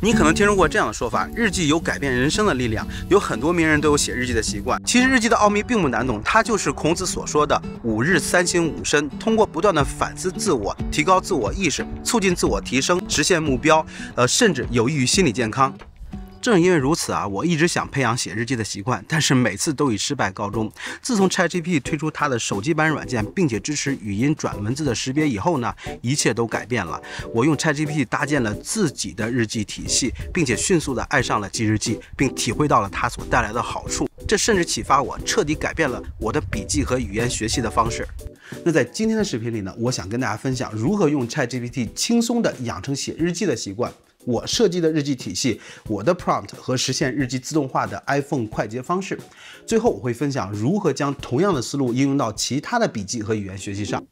你可能听说过这样的说法：日记有改变人生的力量。有很多名人都有写日记的习惯。其实日记的奥秘并不难懂，它就是孔子所说的“五日三省吾身”，通过不断的反思自我，提高自我意识，促进自我提升，实现目标，呃，甚至有益于心理健康。正因为如此啊，我一直想培养写日记的习惯，但是每次都以失败告终。自从 ChatGPT 推出它的手机版软件，并且支持语音转文字的识别以后呢，一切都改变了。我用 ChatGPT 搭建了自己的日记体系，并且迅速地爱上了记日记，并体会到了它所带来的好处。这甚至启发我彻底改变了我的笔记和语言学习的方式。那在今天的视频里呢，我想跟大家分享如何用 ChatGPT 轻松地养成写日记的习惯。我设计的日记体系，我的 prompt 和实现日记自动化的 iPhone 快捷方式。最后，我会分享如何将同样的思路应用到其他的笔记和语言学习上。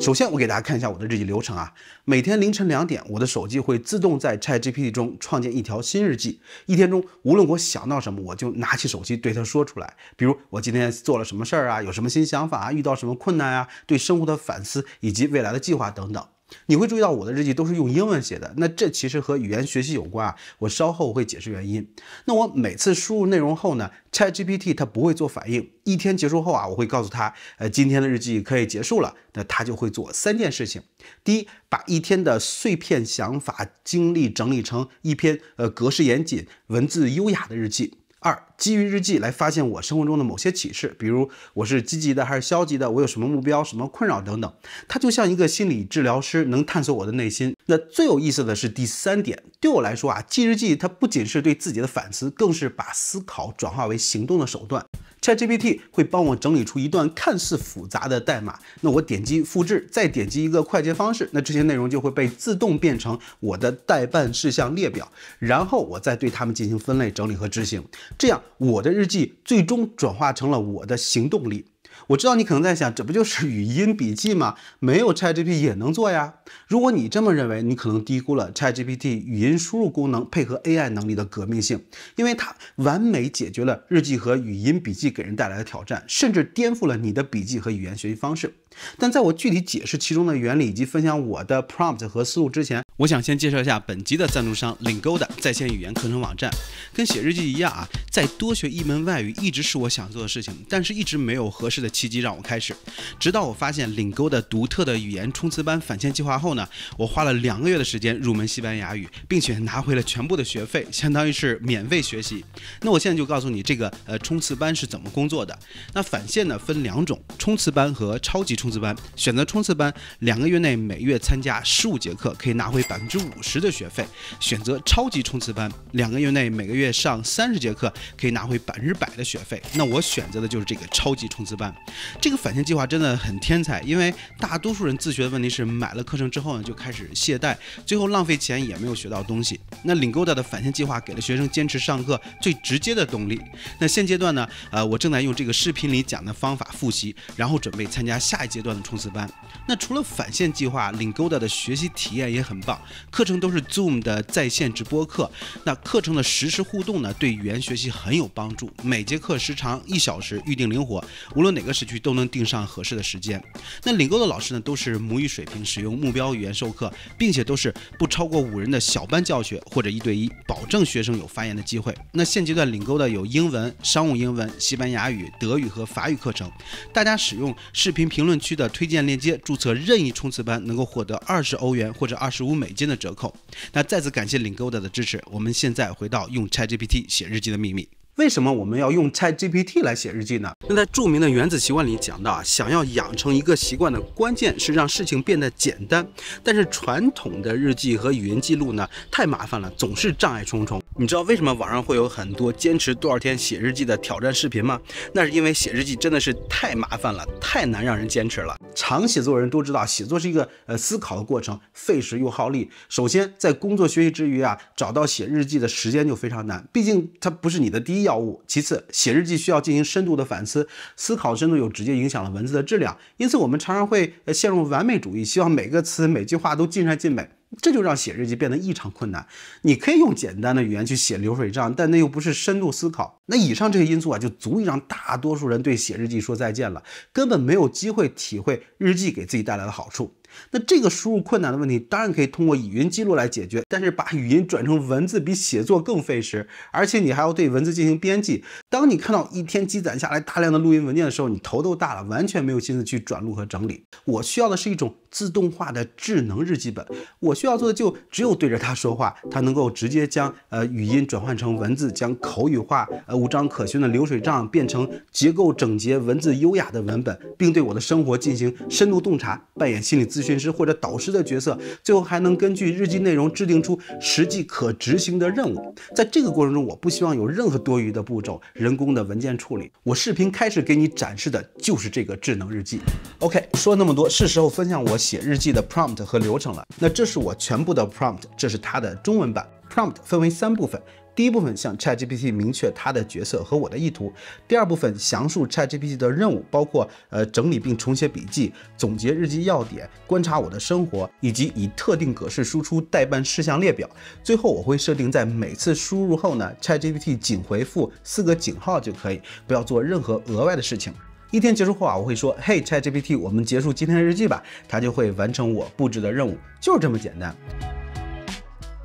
首先，我给大家看一下我的日记流程啊。每天凌晨两点，我的手机会自动在 ChatGPT 中创建一条新日记。一天中，无论我想到什么，我就拿起手机对它说出来。比如，我今天做了什么事儿啊？有什么新想法啊？遇到什么困难啊，对生活的反思以及未来的计划等等。你会注意到我的日记都是用英文写的，那这其实和语言学习有关啊，我稍后会解释原因。那我每次输入内容后呢，ChatGPT 它不会做反应。一天结束后啊，我会告诉他，呃，今天的日记可以结束了，那他就会做三件事情：第一，把一天的碎片想法、经历整理成一篇呃格式严谨、文字优雅的日记。二，基于日记来发现我生活中的某些启示，比如我是积极的还是消极的，我有什么目标、什么困扰等等。它就像一个心理治疗师，能探索我的内心。那最有意思的是第三点，对我来说啊，记日记它不仅是对自己的反思，更是把思考转化为行动的手段。ChatGPT 会帮我整理出一段看似复杂的代码，那我点击复制，再点击一个快捷方式，那这些内容就会被自动变成我的代办事项列表，然后我再对它们进行分类、整理和执行，这样我的日记最终转化成了我的行动力。我知道你可能在想，这不就是语音笔记吗？没有 ChatGPT 也能做呀。如果你这么认为，你可能低估了 ChatGPT 语音输入功能配合 AI 能力的革命性，因为它完美解决了日记和语音笔记给人带来的挑战，甚至颠覆了你的笔记和语言学习方式。但在我具体解释其中的原理以及分享我的 prompt 和思路之前，我想先介绍一下本集的赞助商领勾的在线语言课程网站。跟写日记一样啊，再多学一门外语一直是我想做的事情，但是一直没有合适。的契机让我开始，直到我发现领勾的独特的语言冲刺班返现计划后呢，我花了两个月的时间入门西班牙语，并且拿回了全部的学费，相当于是免费学习。那我现在就告诉你这个呃冲刺班是怎么工作的。那返现呢分两种，冲刺班和超级冲刺班。选择冲刺班，两个月内每月参加十五节课，可以拿回百分之五十的学费；选择超级冲刺班，两个月内每个月上三十节课，可以拿回百分之百的学费。那我选择的就是这个超级冲刺班。这个返现计划真的很天才，因为大多数人自学的问题是买了课程之后呢就开始懈怠，最后浪费钱也没有学到东西。那领勾搭的返现计划给了学生坚持上课最直接的动力。那现阶段呢，呃，我正在用这个视频里讲的方法复习，然后准备参加下一阶段的冲刺班。那除了返现计划，领勾搭的学习体验也很棒，课程都是 Zoom 的在线直播课。那课程的实时互动呢，对语言学习很有帮助。每节课时长一小时，预定灵活，无论哪。每个时区都能定上合适的时间。那领购的老师呢，都是母语水平，使用目标语言授课，并且都是不超过五人的小班教学或者一对一，保证学生有发言的机会。那现阶段领购的有英文、商务英文、西班牙语、德语和法语课程。大家使用视频评论区的推荐链接注册任意冲刺班，能够获得二十欧元或者二十五美金的折扣。那再次感谢领购的的支持。我们现在回到用 ChatGPT 写日记的秘密。为什么我们要用 Chat GPT 来写日记呢？那在著名的《原子习惯》里讲到啊，想要养成一个习惯的关键是让事情变得简单。但是传统的日记和语音记录呢，太麻烦了，总是障碍重重。你知道为什么网上会有很多坚持多少天写日记的挑战视频吗？那是因为写日记真的是太麻烦了，太难让人坚持了。常写作人都知道，写作是一个呃思考的过程，费时又耗力。首先，在工作学习之余啊，找到写日记的时间就非常难，毕竟它不是你的第一。药物。其次，写日记需要进行深度的反思，思考深度又直接影响了文字的质量。因此，我们常常会陷入完美主义，希望每个词、每句话都尽善尽美。这就让写日记变得异常困难。你可以用简单的语言去写流水账，但那又不是深度思考。那以上这些因素啊，就足以让大多数人对写日记说再见了，根本没有机会体会日记给自己带来的好处。那这个输入困难的问题，当然可以通过语音记录来解决，但是把语音转成文字比写作更费时，而且你还要对文字进行编辑。当你看到一天积攒下来大量的录音文件的时候，你头都大了，完全没有心思去转录和整理。我需要的是一种自动化的智能日记本，我。需。需要做的就只有对着它说话，它能够直接将呃语音转换成文字，将口语化、呃无章可循的流水账变成结构整洁、文字优雅的文本，并对我的生活进行深度洞察，扮演心理咨询师或者导师的角色。最后还能根据日记内容制定出实际可执行的任务。在这个过程中，我不希望有任何多余的步骤、人工的文件处理。我视频开始给你展示的就是这个智能日记。OK，说那么多，是时候分享我写日记的 prompt 和流程了。那这是。我全部的 prompt，这是它的中文版。prompt 分为三部分，第一部分向 ChatGPT 明确它的角色和我的意图，第二部分详述 ChatGPT 的任务，包括呃整理并重写笔记、总结日记要点、观察我的生活，以及以特定格式输出代办事项列表。最后我会设定在每次输入后呢，ChatGPT 仅回复四个井号就可以，不要做任何额外的事情。一天结束后啊，我会说：“嘿，ChatGPT，我们结束今天的日记吧。”它就会完成我布置的任务，就是这么简单。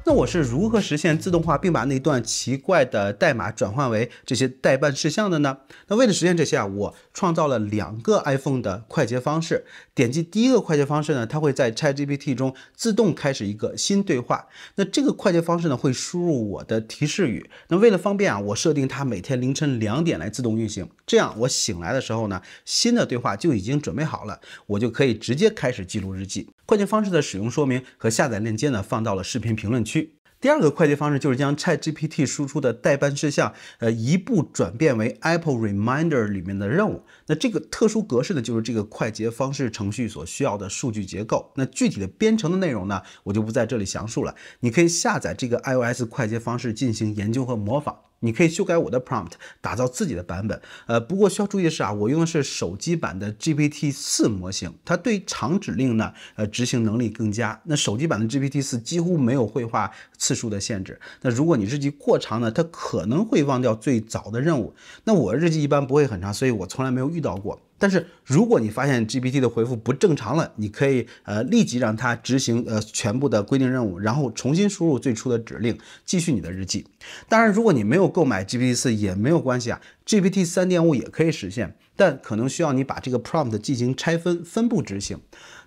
那我是如何实现自动化，并把那段奇怪的代码转换为这些代办事项的呢？那为了实现这些啊，我创造了两个 iPhone 的快捷方式。点击第一个快捷方式呢，它会在 ChatGPT 中自动开始一个新对话。那这个快捷方式呢，会输入我的提示语。那为了方便啊，我设定它每天凌晨两点来自动运行。这样我醒来的时候呢，新的对话就已经准备好了，我就可以直接开始记录日记。快捷方式的使用说明和下载链接呢，放到了视频评论区。第二个快捷方式就是将 ChatGPT 输出的代办事项，呃，一步转变为 Apple Reminder 里面的任务。那这个特殊格式呢，就是这个快捷方式程序所需要的数据结构。那具体的编程的内容呢，我就不在这里详述了。你可以下载这个 iOS 快捷方式进行研究和模仿。你可以修改我的 prompt，打造自己的版本。呃，不过需要注意的是啊，我用的是手机版的 GPT 四模型，它对长指令呢，呃，执行能力更佳。那手机版的 GPT 四几乎没有绘画次数的限制。那如果你日记过长呢，它可能会忘掉最早的任务。那我日记一般不会很长，所以我从来没有遇。遇到过。但是如果你发现 GPT 的回复不正常了，你可以呃立即让它执行呃全部的规定任务，然后重新输入最初的指令，继续你的日记。当然，如果你没有购买 GPT 四也没有关系啊，GPT 三点五也可以实现，但可能需要你把这个 prompt 进行拆分，分步执行。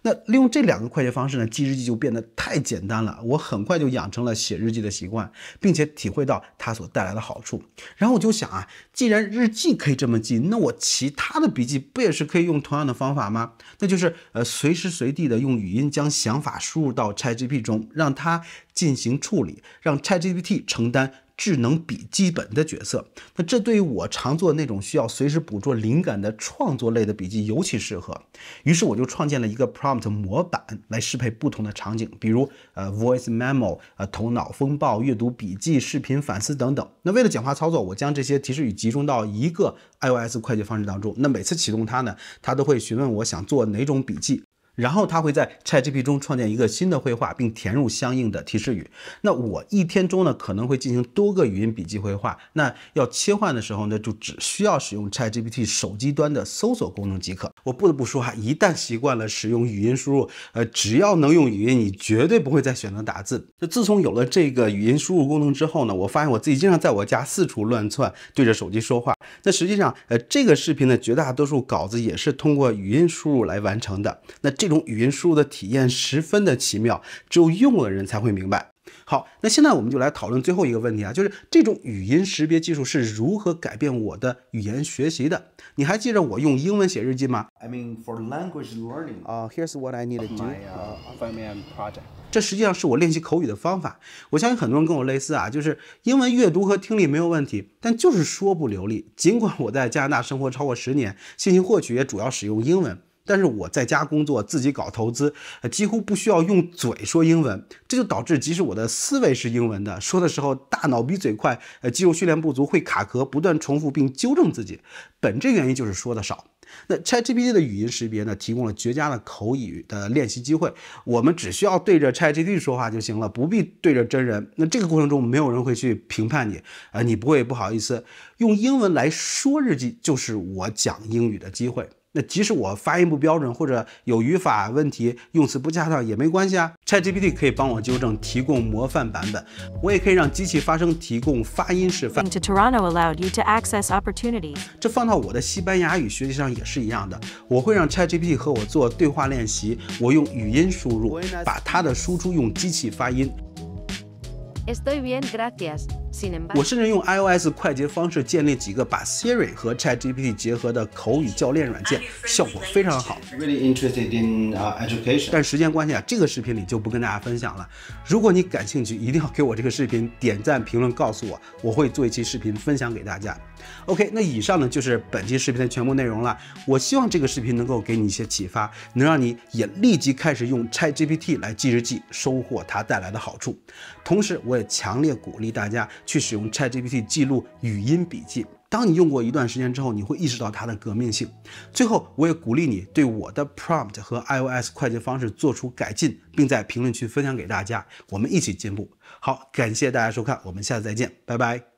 那利用这两个快捷方式呢，记日记就变得太简单了。我很快就养成了写日记的习惯，并且体会到它所带来的好处。然后我就想啊，既然日记可以这么记，那我其他的笔记不？也是可以用同样的方法吗？那就是呃随时随地的用语音将想法输入到 ChatGPT 中，让它进行处理，让 ChatGPT 承担。智能笔记本的角色，那这对于我常做那种需要随时捕捉灵感的创作类的笔记尤其适合。于是我就创建了一个 prompt 模板来适配不同的场景，比如呃 voice memo、呃头脑风暴、阅读笔记、视频反思等等。那为了简化操作，我将这些提示语集中到一个 iOS 快捷方式当中。那每次启动它呢，它都会询问我想做哪种笔记。然后它会在 ChatGPT 中创建一个新的绘画，并填入相应的提示语。那我一天中呢，可能会进行多个语音笔记绘画。那要切换的时候呢，就只需要使用 ChatGPT 手机端的搜索功能即可。我不得不说哈，一旦习惯了使用语音输入，呃，只要能用语音，你绝对不会再选择打字。那自从有了这个语音输入功能之后呢，我发现我自己经常在我家四处乱窜，对着手机说话。那实际上，呃，这个视频的绝大多数稿子也是通过语音输入来完成的。那。这种语音输入的体验十分的奇妙，只有用过的人才会明白。好，那现在我们就来讨论最后一个问题啊，就是这种语音识别技术是如何改变我的语言学习的？你还记得我用英文写日记吗？I mean for language learning, ah, here's what I need to do. project. five 这实际上是我练习口语的方法。我相信很多人跟我类似啊，就是英文阅读和听力没有问题，但就是说不流利。尽管我在加拿大生活超过十年，信息获取也主要使用英文。但是我在家工作，自己搞投资，呃，几乎不需要用嘴说英文，这就导致即使我的思维是英文的，说的时候大脑比嘴快，呃，肌肉训练不足会卡壳，不断重复并纠正自己。本质原因就是说的少。那 ChatGPT 的语音识别呢，提供了绝佳的口语的练习机会，我们只需要对着 ChatGPT 说话就行了，不必对着真人。那这个过程中没有人会去评判你，呃，你不会不好意思用英文来说日记，就是我讲英语的机会。那即使我发音不标准或者有语法问题、用词不恰当也没关系啊，ChatGPT 可以帮我纠正，提供模范版本。我也可以让机器发声，提供发音示范。这放到我的西班牙语学习上也是一样的，我会让 ChatGPT 和我做对话练习，我用语音输入，把它的输出用机器发音。我甚至用 iOS 快捷方式建立几个把 Siri 和 ChatGPT 结合的口语教练软件，效果非常好。Really interested in education。但时间关系啊，这个视频里就不跟大家分享了。如果你感兴趣，一定要给我这个视频点赞、评论，告诉我，我会做一期视频分享给大家。OK，那以上呢就是本期视频的全部内容了。我希望这个视频能够给你一些启发，能让你也立即开始用 ChatGPT 来记日记，收获它带来的好处。同时，我也强烈鼓励大家。去使用 ChatGPT 记录语音笔记。当你用过一段时间之后，你会意识到它的革命性。最后，我也鼓励你对我的 Prompt 和 iOS 快捷方式做出改进，并在评论区分享给大家，我们一起进步。好，感谢大家收看，我们下次再见，拜拜。